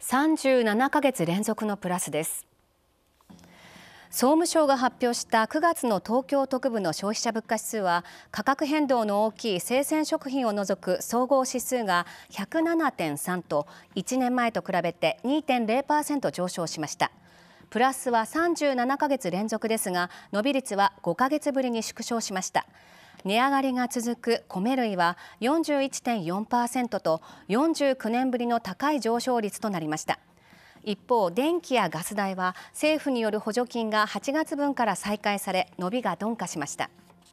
37ヶ月連続のプラスです総務省が発表した9月の東京特部の消費者物価指数は価格変動の大きい生鮮食品を除く総合指数が107.3と1年前と比べて2.0%上昇しましたプラスは37ヶ月連続ですが伸び率は5ヶ月ぶりに縮小しました値上がりが続く米類は41.4%と49年ぶりの高い上昇率となりました一方電気やガス代は政府による補助金が8月分から再開され伸びが鈍化しました